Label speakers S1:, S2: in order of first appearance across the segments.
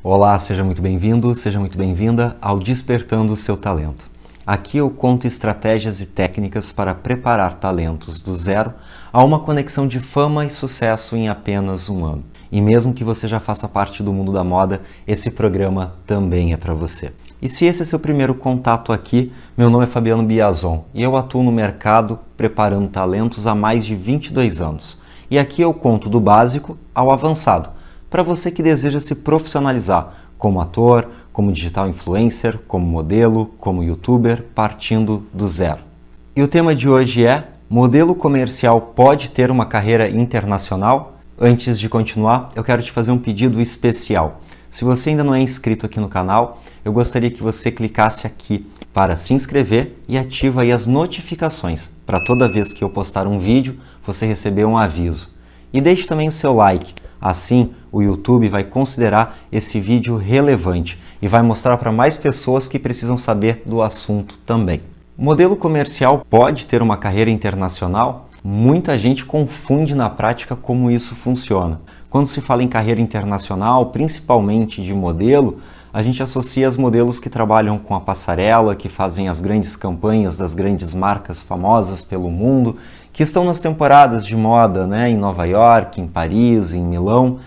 S1: Olá, seja muito bem-vindo, seja muito bem-vinda ao Despertando o Seu Talento. Aqui eu conto estratégias e técnicas para preparar talentos do zero a uma conexão de fama e sucesso em apenas um ano. E mesmo que você já faça parte do mundo da moda, esse programa também é para você. E se esse é seu primeiro contato aqui, meu nome é Fabiano Biazon e eu atuo no mercado preparando talentos há mais de 22 anos. E aqui eu conto do básico ao avançado para você que deseja se profissionalizar como ator, como digital influencer, como modelo, como youtuber, partindo do zero. E o tema de hoje é: modelo comercial pode ter uma carreira internacional? Antes de continuar, eu quero te fazer um pedido especial. Se você ainda não é inscrito aqui no canal, eu gostaria que você clicasse aqui para se inscrever e ativa aí as notificações para toda vez que eu postar um vídeo você receber um aviso. E deixe também o seu like Assim, o YouTube vai considerar esse vídeo relevante e vai mostrar para mais pessoas que precisam saber do assunto também. modelo comercial pode ter uma carreira internacional? Muita gente confunde na prática como isso funciona. Quando se fala em carreira internacional, principalmente de modelo, a gente associa os modelos que trabalham com a passarela, que fazem as grandes campanhas das grandes marcas famosas pelo mundo que estão nas temporadas de moda né, em Nova York, em Paris, em Milão,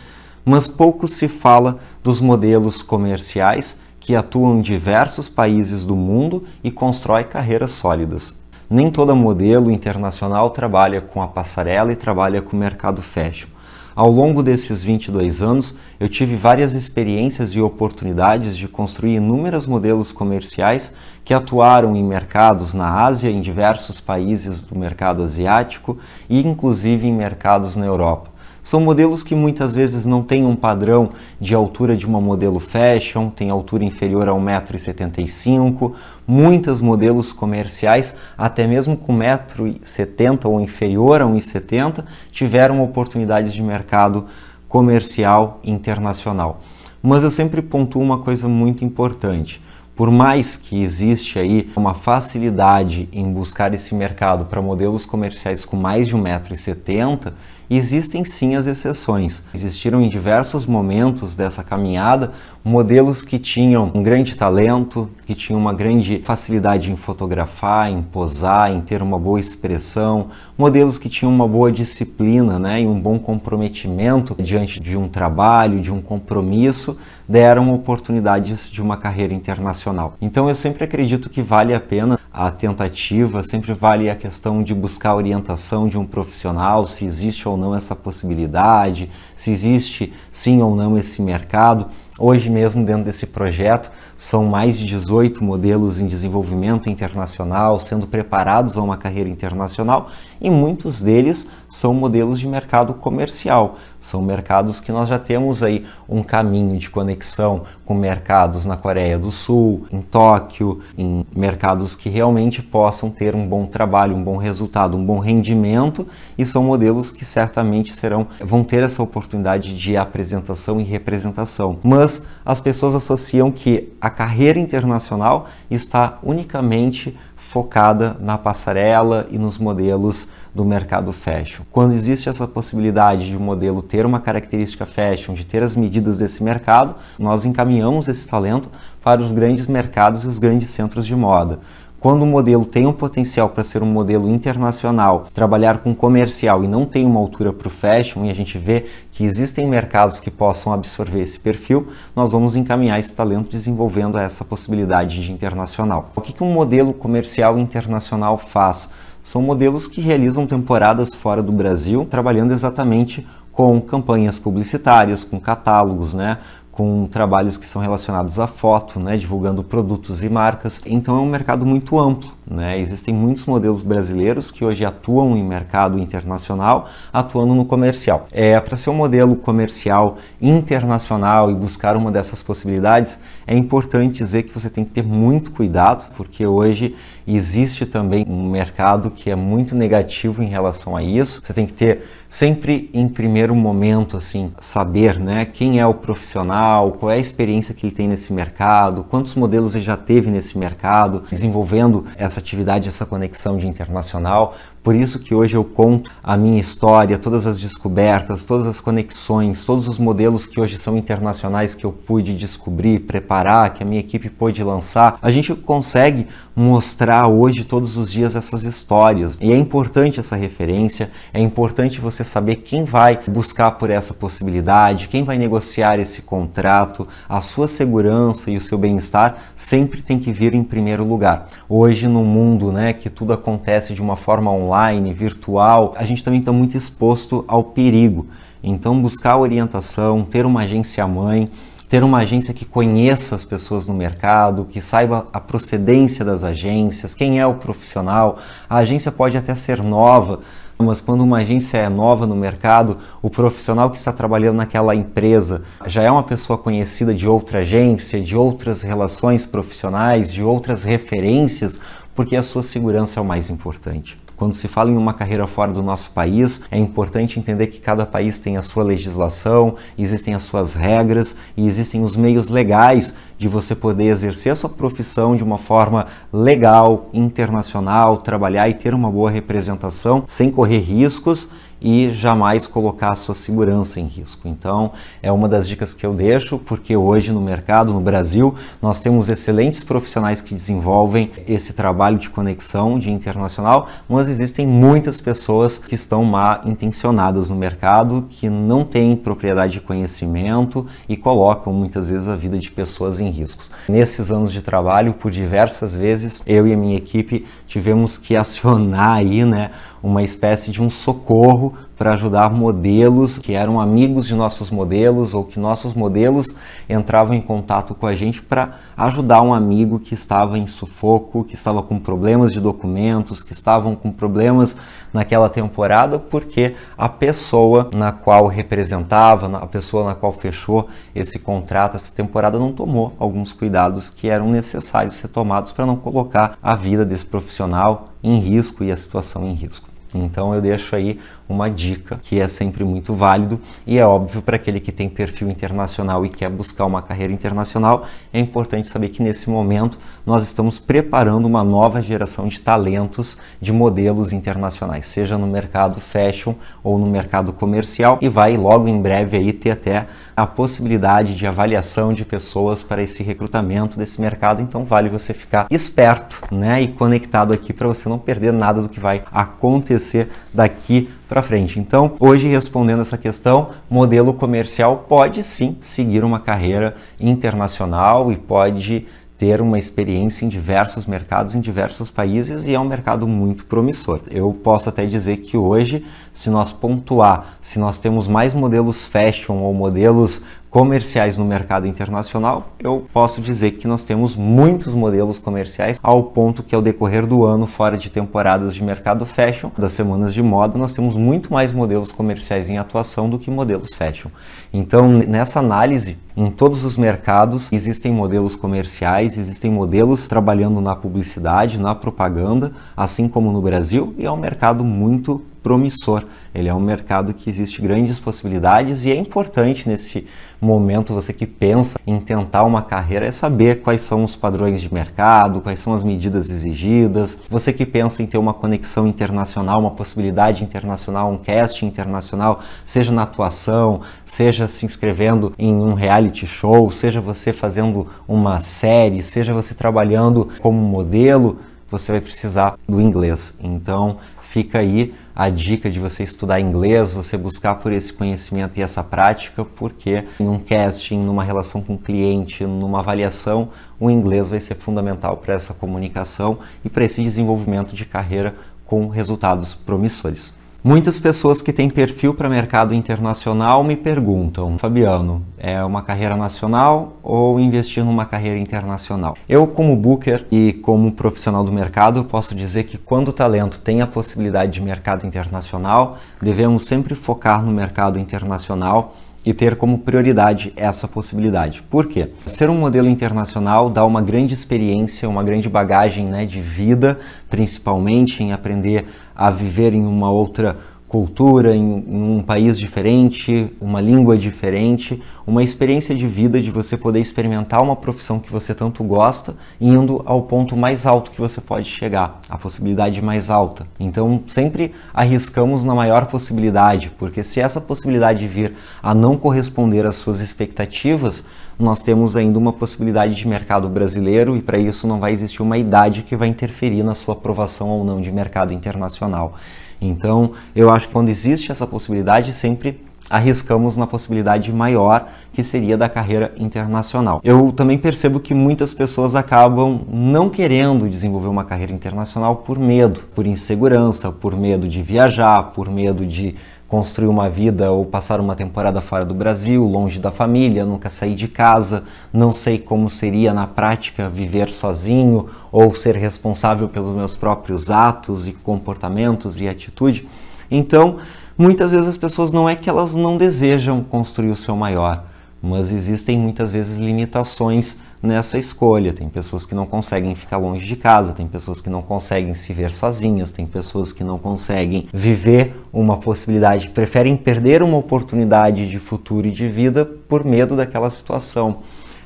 S1: mas pouco se fala dos modelos comerciais que atuam em diversos países do mundo e constrói carreiras sólidas. Nem toda modelo internacional trabalha com a passarela e trabalha com o mercado fashion. Ao longo desses 22 anos, eu tive várias experiências e oportunidades de construir inúmeros modelos comerciais que atuaram em mercados na Ásia, em diversos países do mercado asiático e inclusive em mercados na Europa. São modelos que muitas vezes não têm um padrão de altura de uma modelo fashion, tem altura inferior a 1,75m, muitas modelos comerciais, até mesmo com 1,70m ou inferior a 1,70m, tiveram oportunidades de mercado comercial internacional. Mas eu sempre pontuo uma coisa muito importante. Por mais que existe aí uma facilidade em buscar esse mercado para modelos comerciais com mais de 1,70m, Existem sim as exceções. Existiram em diversos momentos dessa caminhada modelos que tinham um grande talento, que tinham uma grande facilidade em fotografar, em posar, em ter uma boa expressão, modelos que tinham uma boa disciplina né, e um bom comprometimento diante de um trabalho, de um compromisso deram oportunidades de uma carreira internacional. Então eu sempre acredito que vale a pena a tentativa, sempre vale a questão de buscar a orientação de um profissional, se existe ou não essa possibilidade, se existe sim ou não esse mercado. Hoje mesmo, dentro desse projeto, são mais de 18 modelos em desenvolvimento internacional, sendo preparados a uma carreira internacional, e muitos deles são modelos de mercado comercial. São mercados que nós já temos aí um caminho de conexão com mercados na Coreia do Sul, em Tóquio, em mercados que realmente possam ter um bom trabalho, um bom resultado, um bom rendimento, e são modelos que certamente serão vão ter essa oportunidade de apresentação e representação. Mas apenas as pessoas associam que a carreira internacional está unicamente focada na passarela e nos modelos do mercado fashion. Quando existe essa possibilidade de um modelo ter uma característica fashion, de ter as medidas desse mercado, nós encaminhamos esse talento para os grandes mercados e os grandes centros de moda. Quando o modelo tem um potencial para ser um modelo internacional, trabalhar com comercial e não tem uma altura para o fashion, e a gente vê que existem mercados que possam absorver esse perfil, nós vamos encaminhar esse talento desenvolvendo essa possibilidade de internacional. O que, que um modelo comercial internacional faz? São modelos que realizam temporadas fora do Brasil, trabalhando exatamente com campanhas publicitárias, com catálogos, né? com trabalhos que são relacionados à foto, né, divulgando produtos e marcas. Então é um mercado muito amplo. Né? Existem muitos modelos brasileiros que hoje atuam em mercado internacional, atuando no comercial. É para ser um modelo comercial internacional e buscar uma dessas possibilidades, é importante dizer que você tem que ter muito cuidado, porque hoje existe também um mercado que é muito negativo em relação a isso. Você tem que ter sempre em primeiro momento assim saber, né, quem é o profissional qual é a experiência que ele tem nesse mercado, quantos modelos ele já teve nesse mercado, desenvolvendo essa atividade, essa conexão de internacional, por isso que hoje eu conto a minha história, todas as descobertas, todas as conexões, todos os modelos que hoje são internacionais que eu pude descobrir, preparar, que a minha equipe pôde lançar. A gente consegue mostrar hoje todos os dias essas histórias. E é importante essa referência, é importante você saber quem vai buscar por essa possibilidade, quem vai negociar esse contrato, a sua segurança e o seu bem-estar sempre tem que vir em primeiro lugar. Hoje no mundo, né, que tudo acontece de uma forma online, online, virtual, a gente também está muito exposto ao perigo. Então, buscar orientação, ter uma agência mãe, ter uma agência que conheça as pessoas no mercado, que saiba a procedência das agências, quem é o profissional. A agência pode até ser nova, mas quando uma agência é nova no mercado, o profissional que está trabalhando naquela empresa já é uma pessoa conhecida de outra agência, de outras relações profissionais, de outras referências, porque a sua segurança é o mais importante. Quando se fala em uma carreira fora do nosso país, é importante entender que cada país tem a sua legislação, existem as suas regras e existem os meios legais de você poder exercer a sua profissão de uma forma legal, internacional, trabalhar e ter uma boa representação sem correr riscos e jamais colocar a sua segurança em risco. Então, é uma das dicas que eu deixo, porque hoje no mercado, no Brasil, nós temos excelentes profissionais que desenvolvem esse trabalho de conexão de internacional, mas existem muitas pessoas que estão mal intencionadas no mercado, que não têm propriedade de conhecimento e colocam muitas vezes a vida de pessoas em riscos. Nesses anos de trabalho, por diversas vezes, eu e a minha equipe tivemos que acionar aí, né, uma espécie de um socorro para ajudar modelos que eram amigos de nossos modelos ou que nossos modelos entravam em contato com a gente para ajudar um amigo que estava em sufoco, que estava com problemas de documentos, que estavam com problemas naquela temporada, porque a pessoa na qual representava, a pessoa na qual fechou esse contrato, essa temporada não tomou alguns cuidados que eram necessários ser tomados para não colocar a vida desse profissional em risco e a situação em risco. Então eu deixo aí uma dica que é sempre muito válido e é óbvio para aquele que tem perfil internacional e quer buscar uma carreira internacional, é importante saber que nesse momento nós estamos preparando uma nova geração de talentos de modelos internacionais, seja no mercado fashion ou no mercado comercial e vai logo em breve aí ter até a possibilidade de avaliação de pessoas para esse recrutamento desse mercado, então vale você ficar esperto, né, e conectado aqui para você não perder nada do que vai acontecer daqui para frente. Então, hoje respondendo essa questão, modelo comercial pode sim seguir uma carreira internacional e pode ter uma experiência em diversos mercados, em diversos países e é um mercado muito promissor. Eu posso até dizer que hoje, se nós pontuar, se nós temos mais modelos fashion ou modelos comerciais no mercado internacional, eu posso dizer que nós temos muitos modelos comerciais, ao ponto que ao decorrer do ano, fora de temporadas de mercado fashion, das semanas de moda, nós temos muito mais modelos comerciais em atuação do que modelos fashion. Então, nessa análise, em todos os mercados existem modelos comerciais, existem modelos trabalhando na publicidade, na propaganda, assim como no Brasil, e é um mercado muito promissor. Ele é um mercado que existe grandes possibilidades e é importante nesse momento você que pensa em tentar uma carreira é saber quais são os padrões de mercado, quais são as medidas exigidas. Você que pensa em ter uma conexão internacional, uma possibilidade internacional, um cast internacional, seja na atuação, seja se inscrevendo em um reality show, seja você fazendo uma série, seja você trabalhando como modelo, você vai precisar do inglês. Então, fica aí a dica de você estudar inglês, você buscar por esse conhecimento e essa prática, porque em um casting, numa relação com o cliente, numa avaliação, o inglês vai ser fundamental para essa comunicação e para esse desenvolvimento de carreira com resultados promissores. Muitas pessoas que têm perfil para mercado internacional me perguntam, Fabiano, é uma carreira nacional ou investir numa carreira internacional? Eu, como booker e como profissional do mercado, posso dizer que quando o talento tem a possibilidade de mercado internacional, devemos sempre focar no mercado internacional e ter como prioridade essa possibilidade. Por quê? Ser um modelo internacional dá uma grande experiência, uma grande bagagem né, de vida, principalmente em aprender a viver em uma outra cultura, em, um país diferente, uma língua diferente, uma experiência de vida de você poder experimentar uma profissão que você tanto gosta, indo ao ponto mais alto que você pode chegar, a possibilidade mais alta. Então, sempre arriscamos na maior possibilidade, porque se essa possibilidade vir a não corresponder às suas expectativas, nós temos ainda uma possibilidade de mercado brasileiro e para isso não vai existir uma idade que vai interferir na sua aprovação ou não de mercado internacional. Então, eu acho que quando existe essa possibilidade, sempre arriscamos na possibilidade maior que seria da carreira internacional. Eu também percebo que muitas pessoas acabam não querendo desenvolver uma carreira internacional por medo, por insegurança, por medo de viajar, por medo de construir uma vida ou passar uma temporada fora do Brasil, longe da família, nunca sair de casa, não sei como seria na prática viver sozinho ou ser responsável pelos meus próprios atos e comportamentos e atitude. Então, muitas vezes as pessoas não é que elas não desejam construir o seu maior, mas existem muitas vezes limitações nessa escolha. Tem pessoas que não conseguem ficar longe de casa, tem pessoas que não conseguem se ver sozinhas, tem pessoas que não conseguem viver uma possibilidade, preferem perder uma oportunidade de futuro e de vida por medo daquela situação.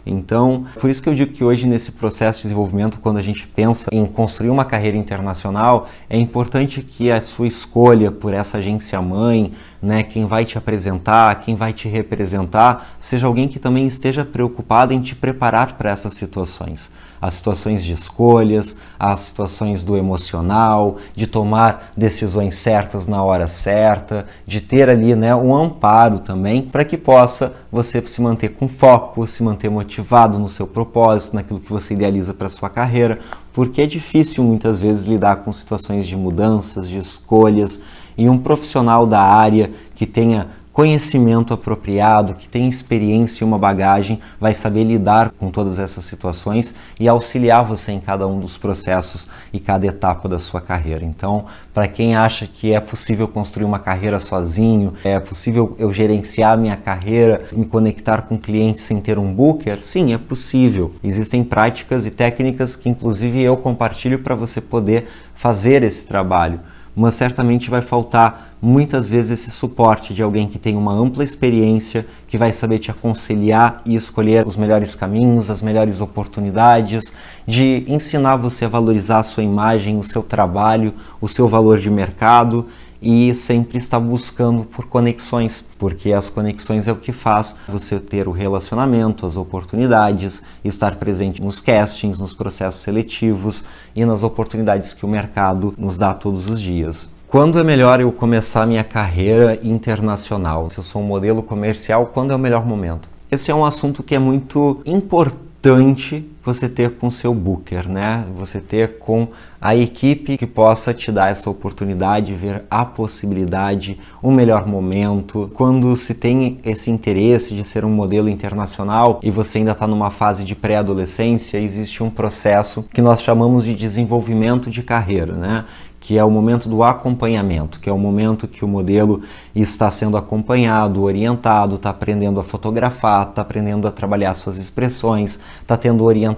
S1: Então, por isso que eu digo que hoje nesse processo de desenvolvimento, quando a gente pensa em construir uma carreira internacional, é importante que a sua escolha por essa agência mãe, né, quem vai te apresentar, quem vai te representar, seja alguém que também esteja preocupado em te preparar para essas situações às situações de escolhas, às situações do emocional, de tomar decisões certas na hora certa, de ter ali né, um amparo também para que possa você se manter com foco, se manter motivado no seu propósito, naquilo que você idealiza para sua carreira, porque é difícil muitas vezes lidar com situações de mudanças, de escolhas, e um profissional da área que tenha conhecimento apropriado, que tem experiência e uma bagagem, vai saber lidar com todas essas situações e auxiliar você em cada um dos processos e cada etapa da sua carreira. Então, para quem acha que é possível construir uma carreira sozinho, é possível eu gerenciar minha carreira, me conectar com clientes sem ter um booker, sim, é possível. Existem práticas e técnicas que inclusive eu compartilho para você poder fazer esse trabalho mas certamente vai faltar muitas vezes esse suporte de alguém que tem uma ampla experiência, que vai saber te aconselhar e escolher os melhores caminhos, as melhores oportunidades, de ensinar você a valorizar a sua imagem, o seu trabalho, o seu valor de mercado e sempre está buscando por conexões, porque as conexões é o que faz você ter o relacionamento, as oportunidades, estar presente nos castings, nos processos seletivos e nas oportunidades que o mercado nos dá todos os dias. Quando é melhor eu começar minha carreira internacional? Se eu sou um modelo comercial, quando é o melhor momento? Esse é um assunto que é muito importante você ter com seu booker, né? Você ter com a equipe que possa te dar essa oportunidade, ver a possibilidade, o melhor momento. Quando se tem esse interesse de ser um modelo internacional e você ainda está numa fase de pré-adolescência, existe um processo que nós chamamos de desenvolvimento de carreira, né? que é o momento do acompanhamento, que é o momento que o modelo está sendo acompanhado, orientado, está aprendendo a fotografar, está aprendendo a trabalhar suas expressões, está tendo orientação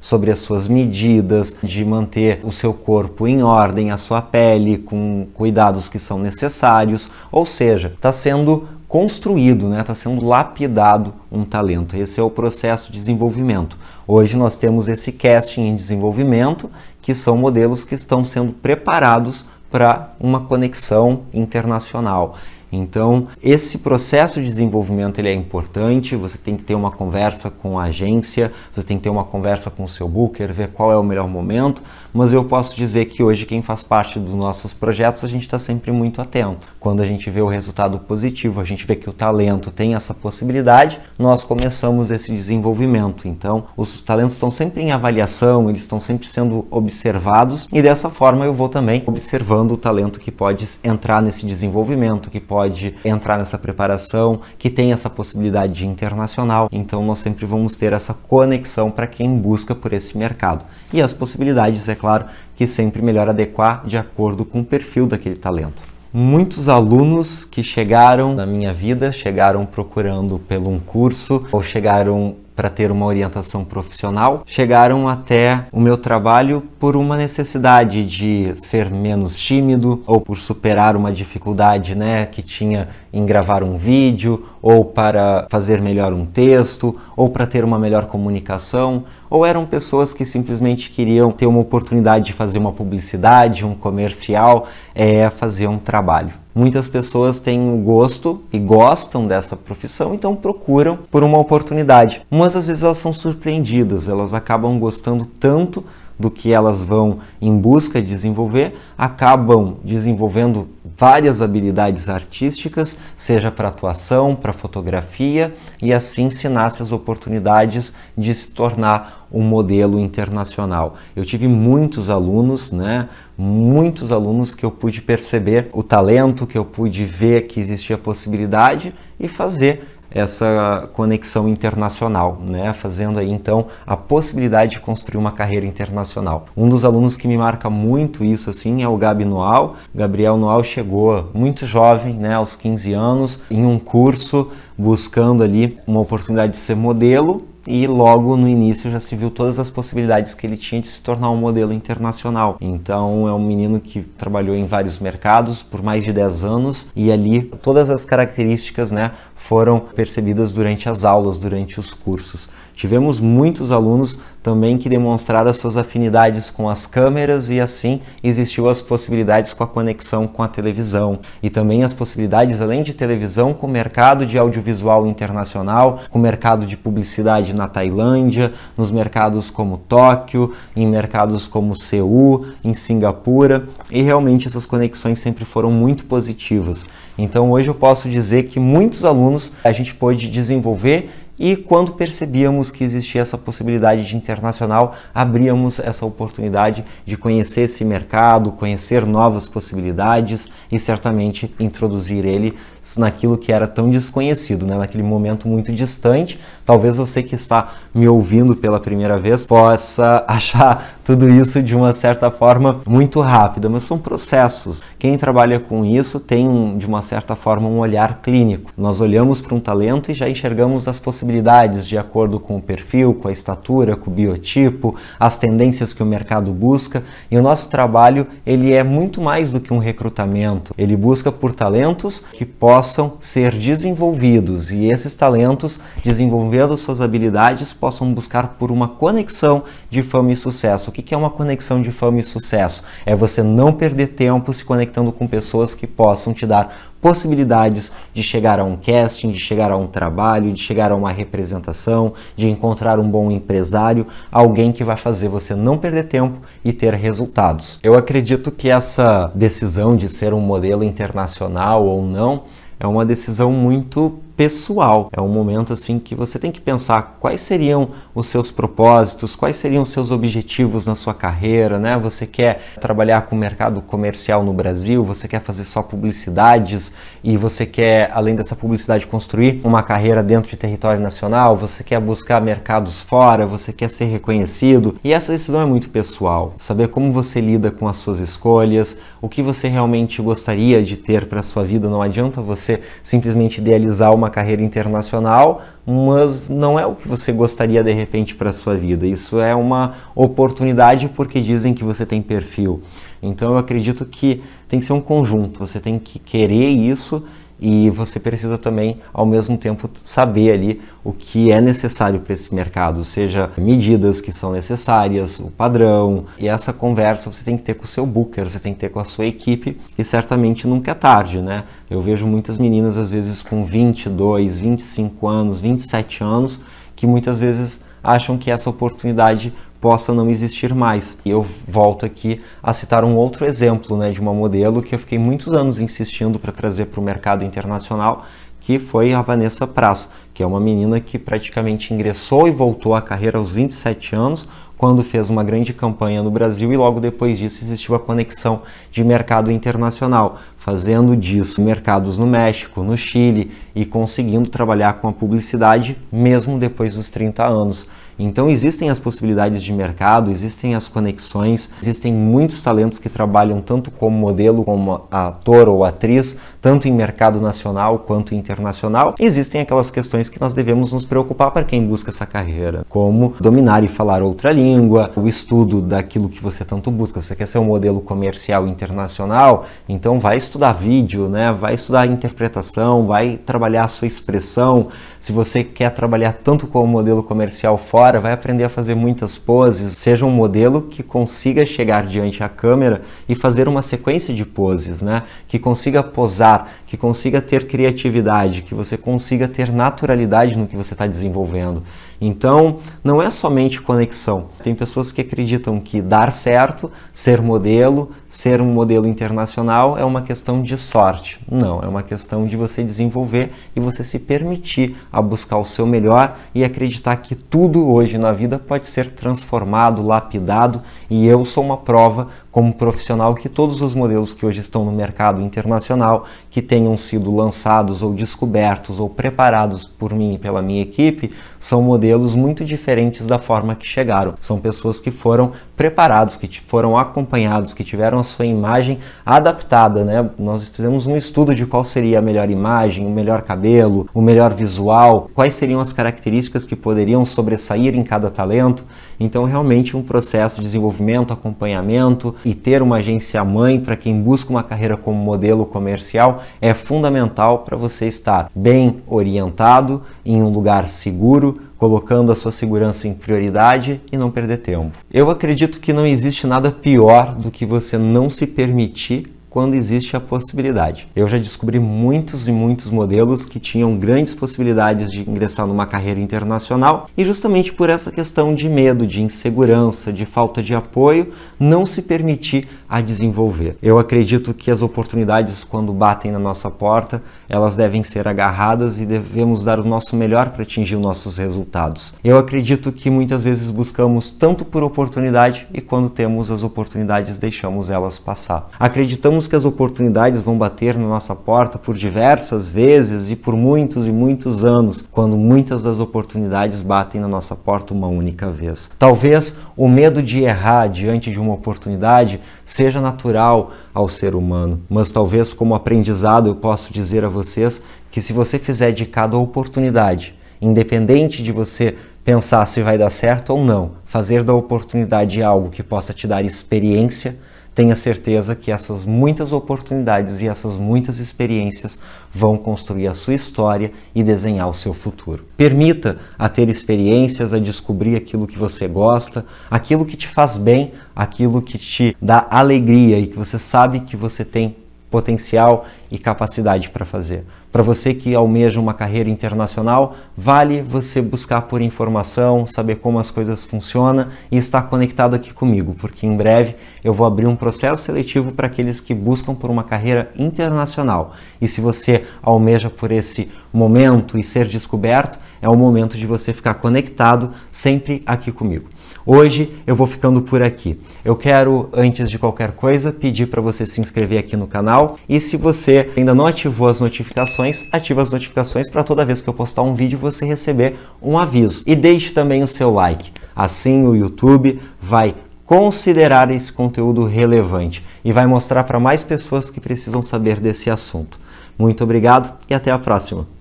S1: sobre as suas medidas, de manter o seu corpo em ordem, a sua pele, com cuidados que são necessários, ou seja, está sendo construído, está né? Tá sendo lapidado um talento. Esse é o processo de desenvolvimento. Hoje nós temos esse casting em desenvolvimento, que são modelos que estão sendo preparados para uma conexão internacional. Então, esse processo de desenvolvimento ele é importante, você tem que ter uma conversa com a agência, você tem que ter uma conversa com o seu booker, ver qual é o melhor momento, mas eu posso dizer que hoje quem faz parte dos nossos projetos, a gente está sempre muito atento. Quando a gente vê o resultado positivo, a gente vê que o talento tem essa possibilidade, nós começamos esse desenvolvimento. Então, os talentos estão sempre em avaliação, eles estão sempre sendo observados e dessa forma eu vou também observando o talento que pode entrar nesse desenvolvimento, que pode pode entrar nessa preparação, que tem essa possibilidade internacional. Então nós sempre vamos ter essa conexão para quem busca por esse mercado. E as possibilidades, é claro, que sempre melhor adequar de acordo com o perfil daquele talento. Muitos alunos que chegaram na minha vida chegaram procurando pelo um curso ou chegaram para ter uma orientação profissional, chegaram até o meu trabalho por uma necessidade de ser menos tímido ou por superar uma dificuldade, né, que tinha em gravar um vídeo ou para fazer melhor um texto ou para ter uma melhor comunicação, ou eram pessoas que simplesmente queriam ter uma oportunidade de fazer uma publicidade, um comercial, é fazer um trabalho. Muitas pessoas têm o gosto e gostam dessa profissão, então procuram por uma oportunidade. Mas às vezes elas são surpreendidas, elas acabam gostando tanto do que elas vão em busca desenvolver, acabam desenvolvendo várias habilidades artísticas, seja para atuação, para fotografia, e assim se nascem as oportunidades de se tornar um modelo internacional. Eu tive muitos alunos, né? Muitos alunos que eu pude perceber o talento, que eu pude ver que existia possibilidade e fazer essa conexão internacional, né? fazendo aí então a possibilidade de construir uma carreira internacional. Um dos alunos que me marca muito isso assim é o Gabi Noal. Gabriel Noal chegou muito jovem, né, aos 15 anos, em um curso buscando ali uma oportunidade de ser modelo e logo no início já se viu todas as possibilidades que ele tinha de se tornar um modelo internacional. Então é um menino que trabalhou em vários mercados por mais de 10 anos e ali todas as características né, foram percebidas durante as aulas, durante os cursos. Tivemos muitos alunos também que demonstraram suas afinidades com as câmeras e assim existiu as possibilidades com a conexão com a televisão e também as possibilidades além de televisão com o mercado de audiovisual internacional, com o mercado de publicidade na Tailândia, nos mercados como Tóquio, em mercados como Seul, em Singapura, e realmente essas conexões sempre foram muito positivas. Então hoje eu posso dizer que muitos alunos a gente pôde desenvolver e quando percebíamos que existia essa possibilidade de internacional, abríamos essa oportunidade de conhecer esse mercado, conhecer novas possibilidades e certamente introduzir ele naquilo que era tão desconhecido, né? naquele momento muito distante. Talvez você que está me ouvindo pela primeira vez possa achar tudo isso de uma certa forma muito rápida, mas são processos. Quem trabalha com isso tem, de uma certa forma, um olhar clínico. Nós olhamos para um talento e já enxergamos as possibilidades de acordo com o perfil, com a estatura, com o biotipo, as tendências que o mercado busca. E o nosso trabalho ele é muito mais do que um recrutamento. Ele busca por talentos que possam possam ser desenvolvidos e esses talentos, desenvolvendo suas habilidades, possam buscar por uma conexão de fama e sucesso. O que é uma conexão de fama e sucesso? É você não perder tempo se conectando com pessoas que possam te dar possibilidades de chegar a um casting, de chegar a um trabalho, de chegar a uma representação, de encontrar um bom empresário, alguém que vai fazer você não perder tempo e ter resultados. Eu acredito que essa decisão de ser um modelo internacional ou não é uma decisão muito pessoal. É um momento assim que você tem que pensar quais seriam os seus propósitos, quais seriam os seus objetivos na sua carreira, né? Você quer trabalhar com o mercado comercial no Brasil, você quer fazer só publicidades e você quer, além dessa publicidade, construir uma carreira dentro de território nacional, você quer buscar mercados fora, você quer ser reconhecido. E essa decisão é muito pessoal. Saber como você lida com as suas escolhas, o que você realmente gostaria de ter para sua vida, não adianta você simplesmente idealizar uma uma carreira internacional, mas não é o que você gostaria de repente para sua vida. Isso é uma oportunidade porque dizem que você tem perfil. Então eu acredito que tem que ser um conjunto, você tem que querer isso e você precisa também, ao mesmo tempo, saber ali o que é necessário para esse mercado, seja medidas que são necessárias, o padrão. E essa conversa você tem que ter com o seu booker, você tem que ter com a sua equipe e certamente nunca é tarde, né? Eu vejo muitas meninas, às vezes, com 22, 25 anos, 27 anos, que muitas vezes acham que essa oportunidade possa não existir mais. E eu volto aqui a citar um outro exemplo né, de uma modelo que eu fiquei muitos anos insistindo para trazer para o mercado internacional, que foi a Vanessa Praz, que é uma menina que praticamente ingressou e voltou à carreira aos 27 anos, quando fez uma grande campanha no Brasil e logo depois disso existiu a conexão de mercado internacional, fazendo disso mercados no México, no Chile e conseguindo trabalhar com a publicidade mesmo depois dos 30 anos. Então existem as possibilidades de mercado, existem as conexões, existem muitos talentos que trabalham tanto como modelo, como ator ou atriz, tanto em mercado nacional quanto internacional, existem aquelas questões que nós devemos nos preocupar para quem busca essa carreira, como dominar e falar outra língua, o estudo daquilo que você tanto busca. Você quer ser um modelo comercial internacional, então vai estudar vídeo, né? Vai estudar interpretação, vai trabalhar a sua expressão. Se você quer trabalhar tanto com o modelo comercial fora, vai aprender a fazer muitas poses. Seja um modelo que consiga chegar diante à câmera e fazer uma sequência de poses, né? Que consiga posar pensar, que consiga ter criatividade, que você consiga ter naturalidade no que você está desenvolvendo. Então, não é somente conexão. Tem pessoas que acreditam que dar certo, ser modelo, ser um modelo internacional é uma questão de sorte. Não, é uma questão de você desenvolver e você se permitir a buscar o seu melhor e acreditar que tudo hoje na vida pode ser transformado, lapidado e eu sou uma prova como profissional que todos os modelos que hoje estão no mercado internacional, que tenham sido lançados ou descobertos ou preparados por mim e pela minha equipe, são modelos muito diferentes da forma que chegaram. São pessoas que foram preparados, que foram acompanhados, que tiveram a sua imagem adaptada, né? Nós fizemos um estudo de qual seria a melhor imagem, o melhor cabelo, o melhor visual, quais seriam as características que poderiam sobressair em cada talento. Então, realmente, um processo de desenvolvimento, acompanhamento e ter uma agência mãe para quem busca uma carreira como modelo comercial é fundamental para você estar bem orientado, em um lugar seguro, colocando a sua segurança em prioridade e não perder tempo. Eu acredito que não existe nada pior do que você não se permitir quando existe a possibilidade. Eu já descobri muitos e muitos modelos que tinham grandes possibilidades de ingressar numa carreira internacional e justamente por essa questão de medo, de insegurança, de falta de apoio, não se permitir a desenvolver. Eu acredito que as oportunidades quando batem na nossa porta, elas devem ser agarradas e devemos dar o nosso melhor para atingir os nossos resultados. Eu acredito que muitas vezes buscamos tanto por oportunidade e quando temos as oportunidades deixamos elas passar. Acreditamos que as oportunidades vão bater na nossa porta por diversas vezes e por muitos e muitos anos, quando muitas das oportunidades batem na nossa porta uma única vez. Talvez o medo de errar diante de uma oportunidade seja natural ao ser humano, mas talvez como aprendizado eu posso dizer a vocês que se você fizer de cada oportunidade, independente de você pensar se vai dar certo ou não, fazer da oportunidade algo que possa te dar experiência tenha certeza que essas muitas oportunidades e essas muitas experiências vão construir a sua história e desenhar o seu futuro. Permita a ter experiências, a descobrir aquilo que você gosta, aquilo que te faz bem, aquilo que te dá alegria e que você sabe que você tem potencial e capacidade para fazer. Para você que almeja uma carreira internacional, vale você buscar por informação, saber como as coisas funcionam e estar conectado aqui comigo, porque em breve eu vou abrir um processo seletivo para aqueles que buscam por uma carreira internacional. E se você almeja por esse momento e ser descoberto, é o momento de você ficar conectado sempre aqui comigo. Hoje eu vou ficando por aqui. Eu quero, antes de qualquer coisa, pedir para você se inscrever aqui no canal e se você ainda não ativou as notificações, ative as notificações para toda vez que eu postar um vídeo você receber um aviso. E deixe também o seu like. Assim o YouTube vai considerar esse conteúdo relevante e vai mostrar para mais pessoas que precisam saber desse assunto. Muito obrigado e até a próxima!